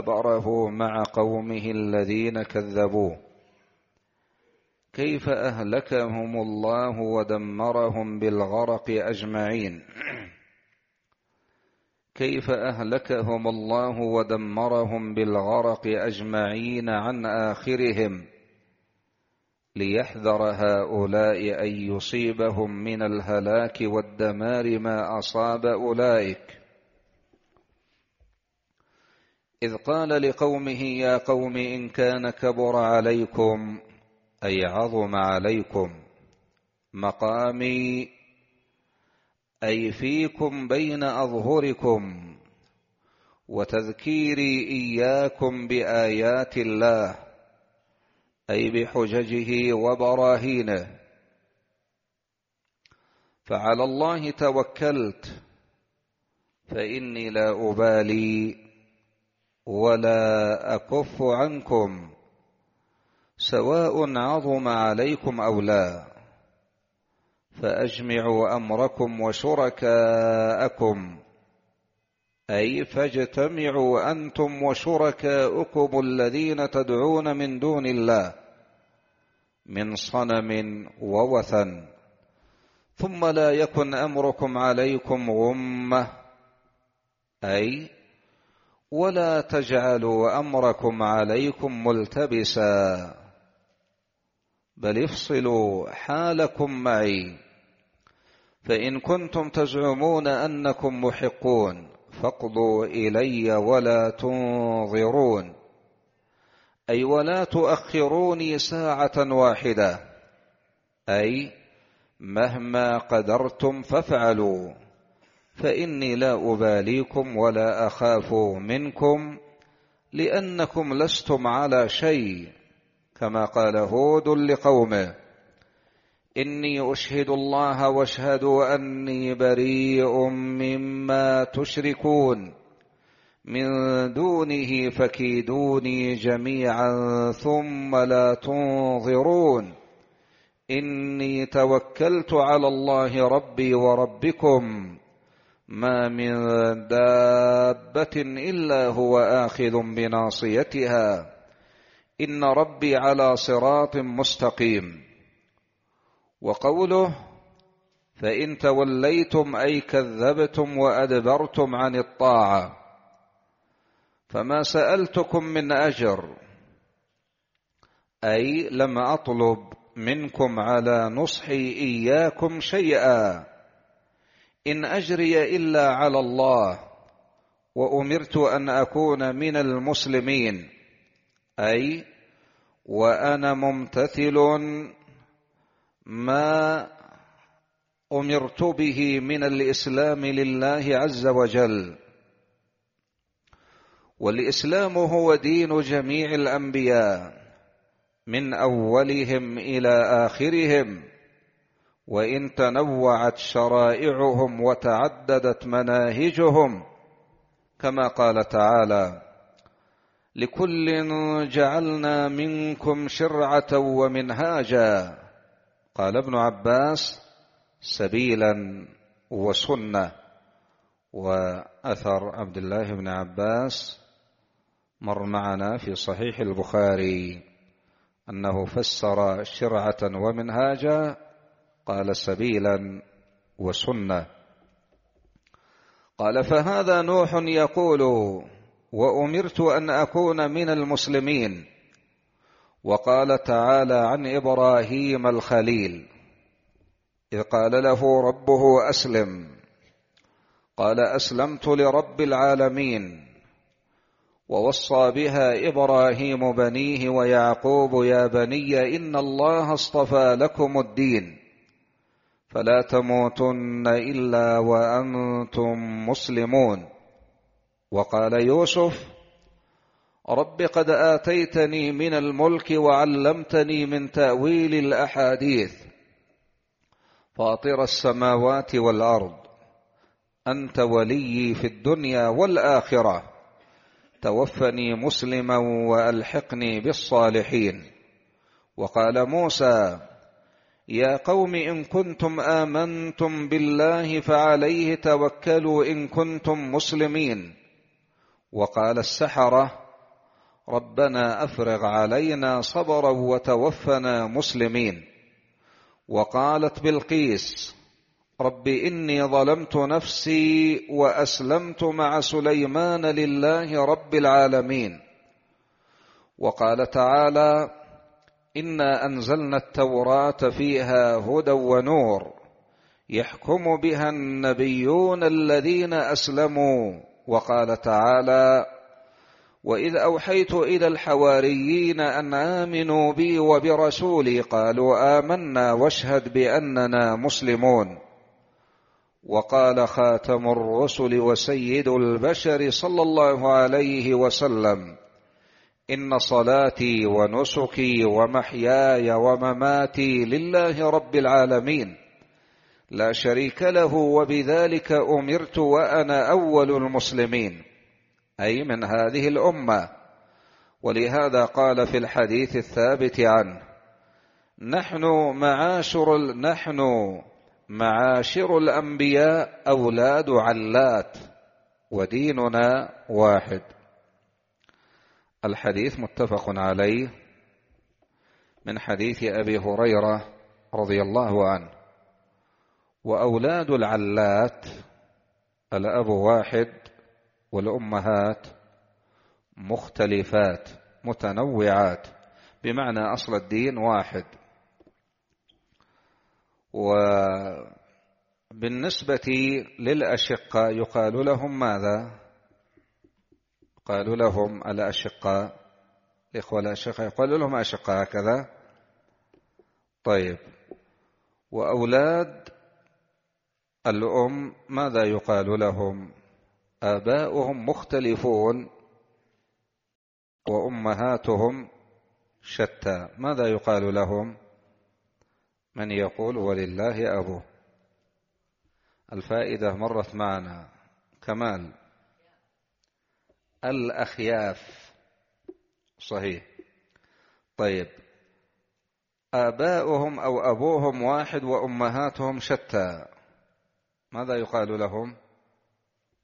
فبعره مع قومه الذين كذبوا كيف أهلكهم الله ودمرهم بالغرق أجمعين كيف أهلكهم الله ودمرهم بالغرق أجمعين عن آخرهم ليحذر هؤلاء أن يصيبهم من الهلاك والدمار ما أصاب أولئك إذ قال لقومه يا قوم إن كان كبر عليكم أي عظم عليكم مقامي أي فيكم بين أظهركم وتذكيري إياكم بآيات الله أي بحججه وبراهينه فعلى الله توكلت فإني لا أبالي ولا أكف عنكم سواء عظم عليكم أو لا فأجمعوا أمركم وشركاءكم أي فاجتمعوا أنتم وشركاؤكم الذين تدعون من دون الله من صنم ووثن ثم لا يكن أمركم عليكم غمة أي ولا تجعلوا أمركم عليكم ملتبسا بل افصلوا حالكم معي فإن كنتم تزعمون أنكم محقون فاقضوا إلي ولا تنظرون أي ولا تؤخروني ساعة واحدة أي مهما قدرتم فافعلوا فإني لا أباليكم ولا أخاف منكم لأنكم لستم على شيء كما قال هود لقومه إني أشهد الله واشهدوا أني بريء مما تشركون من دونه فكيدوني جميعا ثم لا تنظرون إني توكلت على الله ربي وربكم ما من دابه الا هو اخذ بناصيتها ان ربي على صراط مستقيم وقوله فان توليتم اي كذبتم وادبرتم عن الطاعه فما سالتكم من اجر اي لم اطلب منكم على نصحي اياكم شيئا إن أجري إلا على الله وأمرت أن أكون من المسلمين أي وأنا ممتثل ما أمرت به من الإسلام لله عز وجل والإسلام هو دين جميع الأنبياء من أولهم إلى آخرهم وان تنوعت شرائعهم وتعددت مناهجهم كما قال تعالى لكل جعلنا منكم شرعه ومنهاجا قال ابن عباس سبيلا وسنه واثر عبد الله بن عباس مر معنا في صحيح البخاري انه فسر شرعه ومنهاجا قال سبيلا وسنة قال فهذا نوح يقول وأمرت أن أكون من المسلمين وقال تعالى عن إبراهيم الخليل إذ قال له ربه أسلم قال أسلمت لرب العالمين ووصى بها إبراهيم بنيه ويعقوب يا بني إن الله اصطفى لكم الدين فلا تموتن الا وانتم مسلمون وقال يوسف رب قد اتيتني من الملك وعلمتني من تاويل الاحاديث فاطر السماوات والارض انت ولي في الدنيا والاخره توفني مسلما والحقني بالصالحين وقال موسى يا قوم إن كنتم آمنتم بالله فعليه توكلوا إن كنتم مسلمين وقال السحرة ربنا أفرغ علينا صبرا وتوفنا مسلمين وقالت بلقيس رب إني ظلمت نفسي وأسلمت مع سليمان لله رب العالمين وقال تعالى إنا أنزلنا التوراة فيها هدى ونور يحكم بها النبيون الذين أسلموا وقال تعالى وإذ أوحيت إلى الحواريين أن آمنوا بي وبرسولي قالوا آمنا واشهد بأننا مسلمون وقال خاتم الرسل وسيد البشر صلى الله عليه وسلم إن صلاتي ونسكي ومحياي ومماتي لله رب العالمين لا شريك له وبذلك أمرت وأنا أول المسلمين أي من هذه الأمة ولهذا قال في الحديث الثابت عنه نحن معاشر نحن معاشر الأنبياء أولاد علات وديننا واحد الحديث متفق عليه من حديث أبي هريرة رضي الله عنه وأولاد العلات الأب واحد والأمهات مختلفات متنوعات بمعنى أصل الدين واحد وبالنسبة للأشقة يقال لهم ماذا؟ قالوا لهم الأشقاء الإخوة الأشقاء قالوا لهم أشقاء هكذا طيب وأولاد الأم ماذا يقال لهم آباؤهم مختلفون وأمهاتهم شتى ماذا يقال لهم من يقول ولله أبوه الفائدة مرت معنا كمال الأخياف صحيح طيب آباؤهم أو أبوهم واحد وأمهاتهم شتى ماذا يقال لهم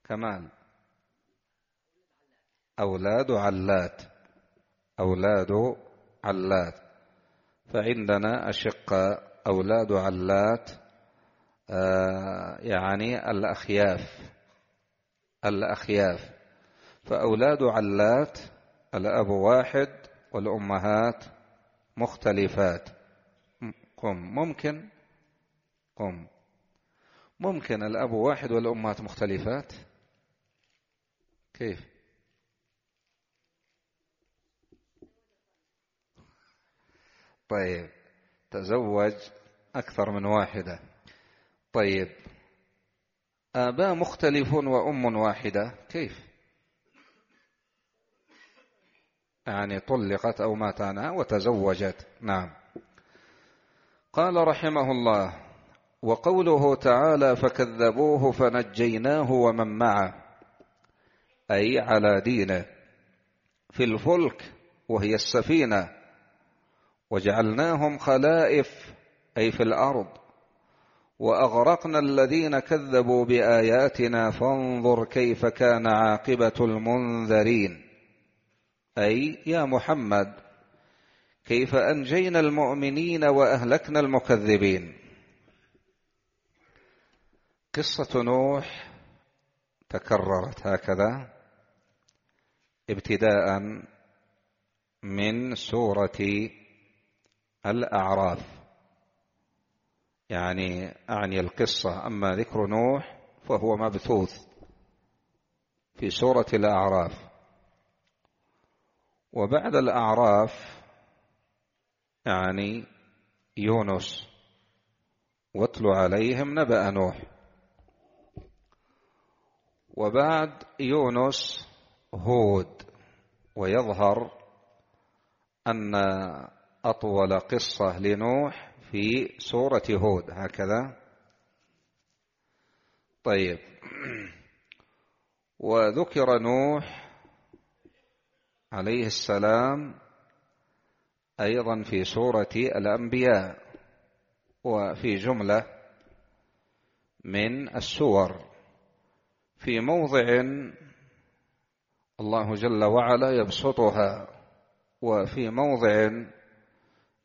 كمال أولاد علات أولاد علات فعندنا أشقاء أولاد علات آه، يعني الأخياف الأخياف فأولاد علات الأب واحد والأمهات مختلفات قم ممكن قم ممكن الأب واحد والأمهات مختلفات كيف طيب تزوج أكثر من واحدة طيب آباء مختلفون وأم واحدة كيف يعني طلقت أو مات عنها وتزوجت نعم قال رحمه الله وقوله تعالى فكذبوه فنجيناه ومن معه أي على دينه في الفلك وهي السفينة وجعلناهم خلائف أي في الأرض وأغرقنا الذين كذبوا بآياتنا فانظر كيف كان عاقبة المنذرين أي يا محمد كيف أنجينا المؤمنين وأهلكنا المكذبين قصة نوح تكررت هكذا ابتداء من سورة الأعراف يعني أعني القصة أما ذكر نوح فهو مبثوث في سورة الأعراف وبعد الأعراف يعني يونس واتل عليهم نبأ نوح وبعد يونس هود ويظهر أن أطول قصة لنوح في سورة هود هكذا طيب وذكر نوح عليه السلام أيضا في سورة الأنبياء وفي جملة من السور في موضع الله جل وعلا يبسطها وفي موضع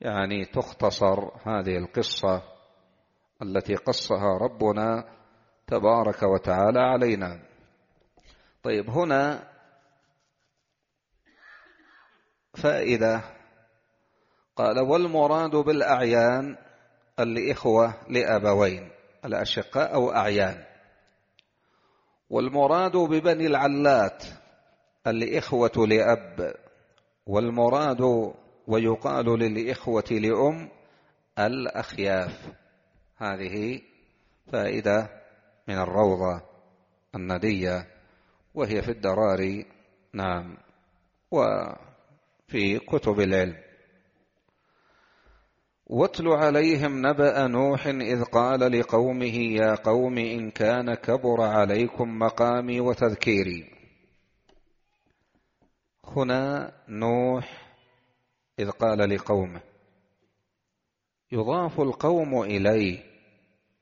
يعني تختصر هذه القصة التي قصها ربنا تبارك وتعالى علينا طيب هنا فائدة قال والمراد بالأعيان الإخوة لأبوين الأشقاء أو أعيان والمراد ببني العلات الإخوة لأب والمراد ويقال للإخوة لأم الأخياف هذه فائدة من الروضة الندية وهي في الدراري نعم و في كتب العلم واتل عليهم نبأ نوح إذ قال لقومه يا قوم إن كان كبر عليكم مقامي وتذكيري هنا نوح إذ قال لقومه يضاف القوم إليه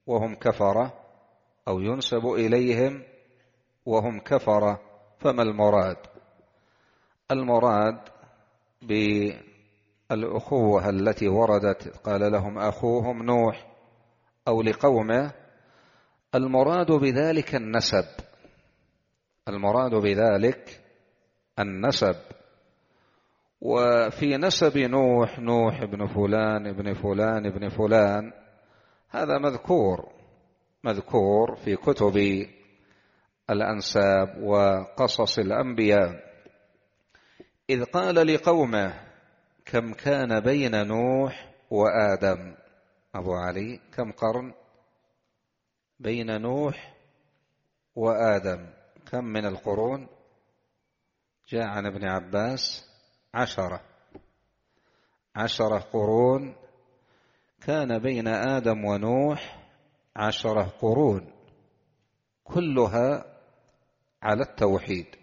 وهم كفرة أو ينسب إليهم وهم كفرة فما المراد المراد بالأخوة التي وردت قال لهم أخوهم نوح أو لقومه المراد بذلك النسب المراد بذلك النسب وفي نسب نوح نوح ابن فلان ابن فلان ابن فلان هذا مذكور مذكور في كتب الأنساب وقصص الأنبياء إذ قال لقومه كم كان بين نوح وآدم أبو علي كم قرن بين نوح وآدم كم من القرون جاء عن ابن عباس عشرة عشرة قرون كان بين آدم ونوح عشرة قرون كلها على التوحيد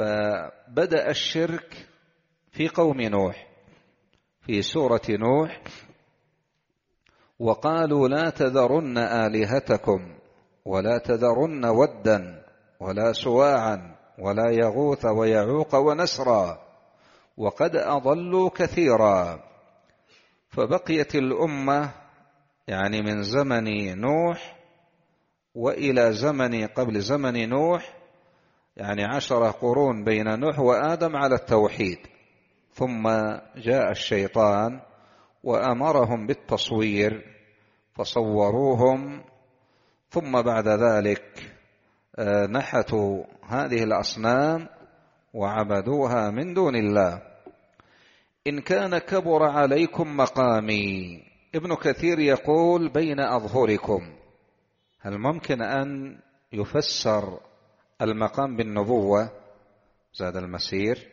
فبدأ الشرك في قوم نوح في سورة نوح وقالوا لا تذرن آلهتكم ولا تذرن ودا ولا سواعا ولا يغوث ويعوق ونسرا وقد أضلوا كثيرا فبقيت الأمة يعني من زمن نوح وإلى زمن قبل زمن نوح يعني عشرة قرون بين نوح وآدم على التوحيد ثم جاء الشيطان وأمرهم بالتصوير فصوروهم ثم بعد ذلك آه، نحتوا هذه الأصنام وعبدوها من دون الله إن كان كبر عليكم مقامي ابن كثير يقول بين أظهركم هل ممكن أن يفسر المقام بالنبوة زاد المسير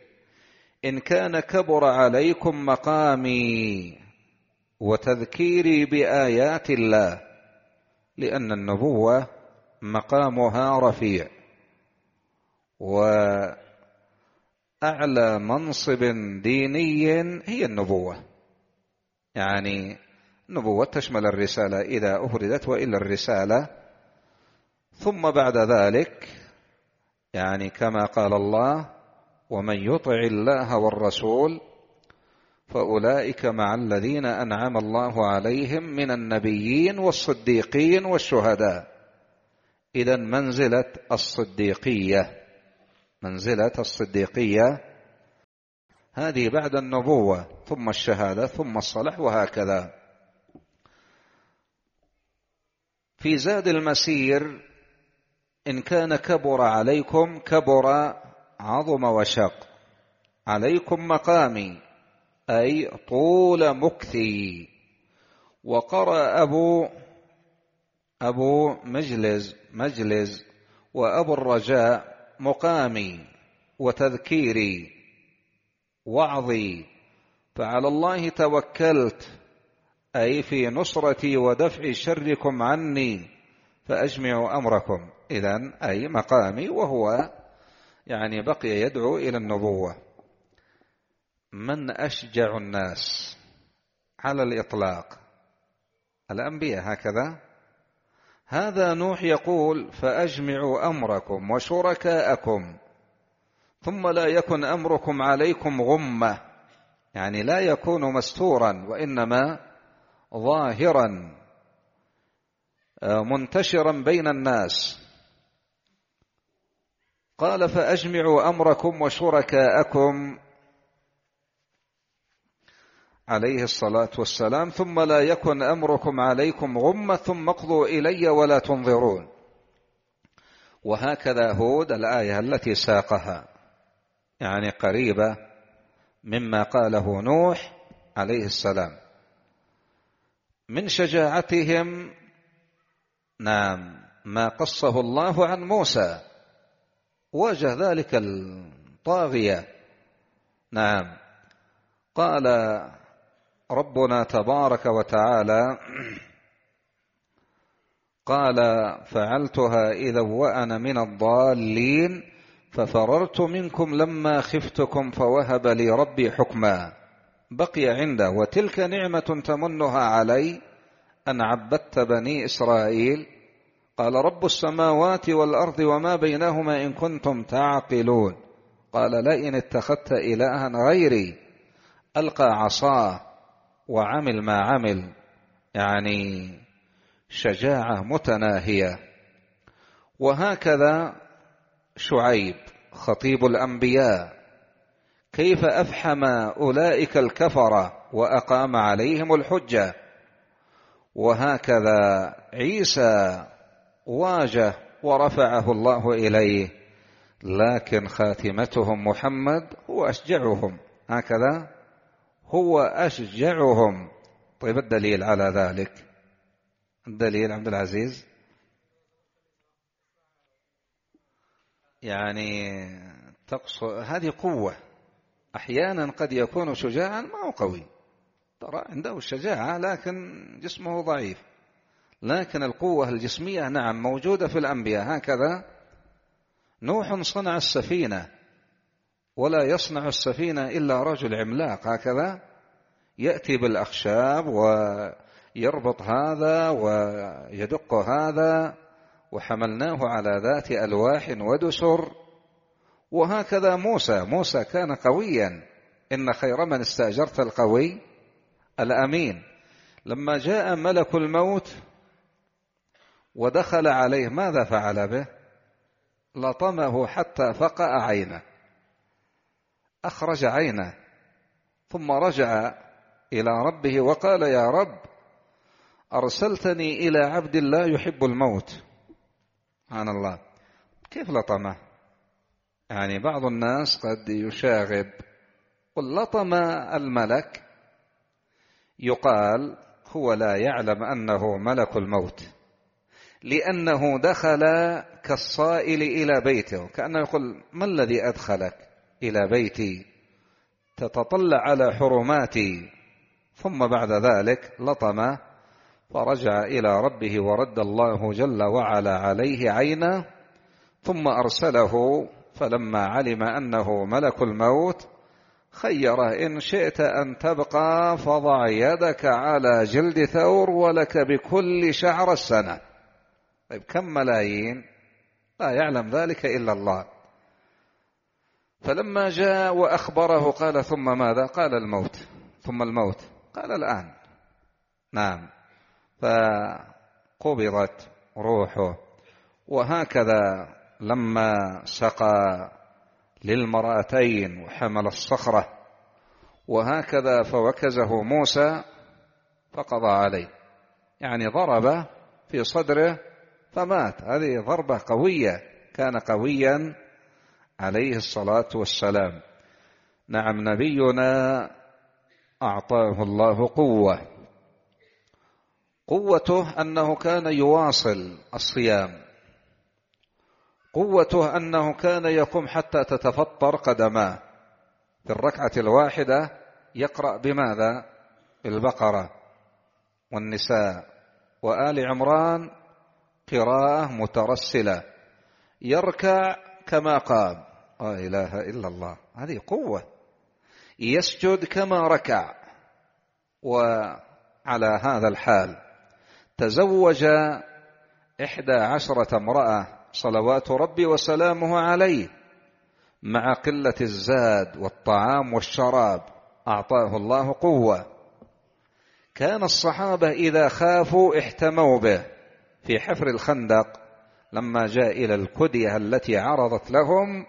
إن كان كبر عليكم مقامي وتذكيري بآيات الله لأن النبوة مقامها رفيع وأعلى منصب ديني هي النبوة يعني النبوة تشمل الرسالة إذا أفردت وإلا الرسالة ثم بعد ذلك يعني كما قال الله ومن يطع الله والرسول فأولئك مع الذين أنعم الله عليهم من النبيين والصديقين والشهداء إذا منزلة الصديقية منزلة الصديقية هذه بعد النبوة ثم الشهادة ثم الصلح وهكذا في زاد المسير إن كان كبر عليكم كبر عظم وشق عليكم مقامي أي طول مكثي وقرأ أبو أبو مجلس مجلس وأبو الرجاء مقامي وتذكيري وعظي فعلى الله توكلت أي في نصرتي ودفع شركم عني فأجمعوا أمركم إذا أي مقامي وهو يعني بقي يدعو إلى النبوة من أشجع الناس على الإطلاق الأنبياء هكذا هذا نوح يقول فأجمعوا أمركم وشركاءكم ثم لا يكن أمركم عليكم غمة يعني لا يكون مستورا وإنما ظاهرا آه، منتشرا بين الناس قال فأجمعوا أمركم وشركاءكم عليه الصلاة والسلام ثم لا يكن أمركم عليكم غمة ثم اقضوا إلي ولا تنظرون وهكذا هود الآية التي ساقها يعني قريبة مما قاله نوح عليه السلام من شجاعتهم نعم ما قصه الله عن موسى واجه ذلك الطاغية نعم قال ربنا تبارك وتعالى قال فعلتها إذا وأنا من الضالين ففررت منكم لما خفتكم فوهب لي ربي حكما بقي عنده وتلك نعمة تمنها علي أن عبدت بني إسرائيل قال رب السماوات والأرض وما بينهما إن كنتم تعقلون قال لئن اتخذت إلها غيري ألقى عصاه وعمل ما عمل يعني شجاعة متناهية وهكذا شعيب خطيب الأنبياء كيف أفحم أولئك الكفرة وأقام عليهم الحجة وهكذا عيسى واجه ورفعه الله إليه لكن خاتمتهم محمد هو أشجعهم هكذا هو أشجعهم طيب الدليل على ذلك الدليل عبد العزيز يعني تقصد هذه قوة أحيانا قد يكون شجاعا ما هو قوي ترى عنده الشجاعة لكن جسمه ضعيف لكن القوة الجسمية نعم موجودة في الأنبياء هكذا نوح صنع السفينة ولا يصنع السفينة إلا رجل عملاق هكذا يأتي بالأخشاب ويربط هذا ويدق هذا وحملناه على ذات ألواح ودسر وهكذا موسى موسى كان قويا إن خير من استأجرت القوي الأمين لما جاء ملك الموت ودخل عليه ماذا فعل به لطمه حتى فقع عينه أخرج عينه ثم رجع إلى ربه وقال يا رب أرسلتني إلى عبد الله يحب الموت سبحان الله كيف لطمه يعني بعض الناس قد يشاغب قل لطم الملك يقال هو لا يعلم أنه ملك الموت لأنه دخل كالصائل إلى بيته كأنه يقول ما الذي أدخلك إلى بيتي تتطلع على حرماتي ثم بعد ذلك لطم فرجع إلى ربه ورد الله جل وعلا عليه عينا ثم أرسله فلما علم أنه ملك الموت خيره إن شئت أن تبقى فضع يدك على جلد ثور ولك بكل شعر السنة طيب كم ملايين لا يعلم ذلك إلا الله فلما جاء وأخبره قال ثم ماذا قال الموت ثم الموت قال الآن نعم فقبضت روحه وهكذا لما سقى للمرأتين وحمل الصخرة وهكذا فوكزه موسى فقضى عليه يعني ضرب في صدره فمات هذه ضربة قوية كان قويا عليه الصلاة والسلام نعم نبينا أعطاه الله قوة قوته أنه كان يواصل الصيام قوته أنه كان يقوم حتى تتفطر قدماه في الركعة الواحدة يقرأ بماذا؟ بالبقرة والنساء وآل عمران قراءة مترسلة يركع كما قام لا إله إلا الله هذه قوة يسجد كما ركع وعلى هذا الحال تزوج إحدى عشرة امرأة صلوات ربي وسلامه عليه مع قلة الزاد والطعام والشراب أعطاه الله قوة كان الصحابة إذا خافوا احتموا به في حفر الخندق لما جاء إلى الكدية التي عرضت لهم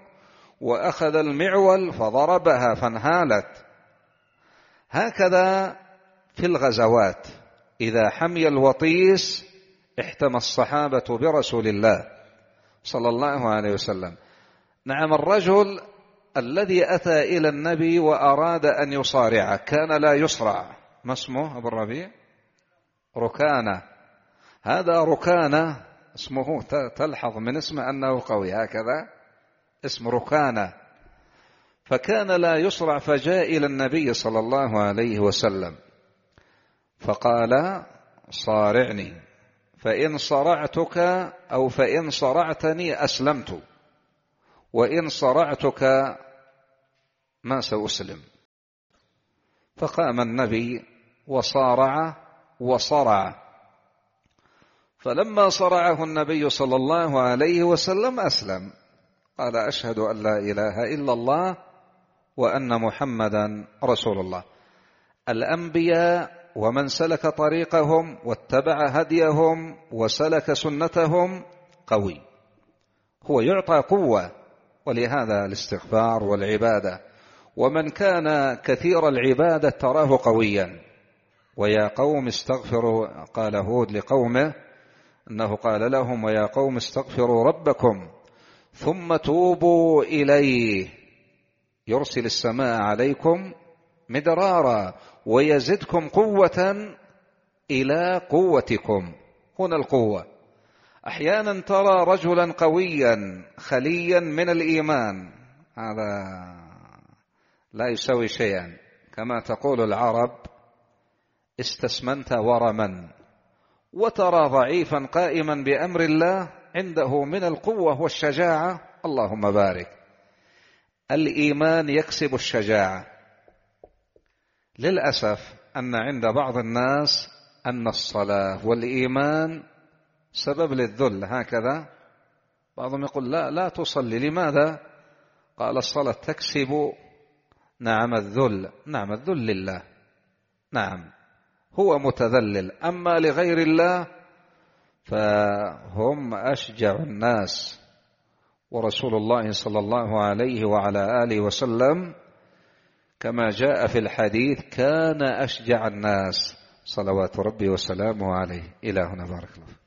وأخذ المعول فضربها فانهالت هكذا في الغزوات إذا حمي الوطيس احتمى الصحابة برسول الله صلى الله عليه وسلم نعم الرجل الذي أتى إلى النبي وأراد أن يصارع كان لا يصرع ما اسمه أبو الربيع ركانة هذا ركانة اسمه تلحظ من اسمه أنه قوي هكذا اسم ركانة فكان لا يصرع فجاء إلى النبي صلى الله عليه وسلم فقال صارعني فإن صرعتك أو فإن صرعتني أسلمت وإن صرعتك ما سأسلم فقام النبي وصارع وصرع فلما صرعه النبي صلى الله عليه وسلم أسلم قال أشهد أن لا إله إلا الله وأن محمدا رسول الله الأنبياء ومن سلك طريقهم واتبع هديهم وسلك سنتهم قوي هو يعطى قوة ولهذا الاستغفار والعبادة ومن كان كثير العبادة تراه قويا ويا قوم استغفروا قال هود لقومه أنه قال لهم ويا قوم استغفروا ربكم ثم توبوا إليه يرسل السماء عليكم مدرارا ويزدكم قوة إلى قوتكم هنا القوة أحيانا ترى رجلا قويا خليا من الإيمان هذا لا يسوي شيئا كما تقول العرب استسمنت ورما وترى ضعيفا قائما بأمر الله عنده من القوة والشجاعة اللهم بارك الإيمان يكسب الشجاعة للأسف أن عند بعض الناس أن الصلاة والإيمان سبب للذل هكذا بعضهم يقول لا لا تصلي لماذا قال الصلاة تكسب نعم الذل نعم الذل لله نعم هو متذلل أما لغير الله فهم أشجع الناس ورسول الله صلى الله عليه وعلى آله وسلم كما جاء في الحديث كان أشجع الناس صلوات ربي وسلامه عليه إلى هنا بارك الله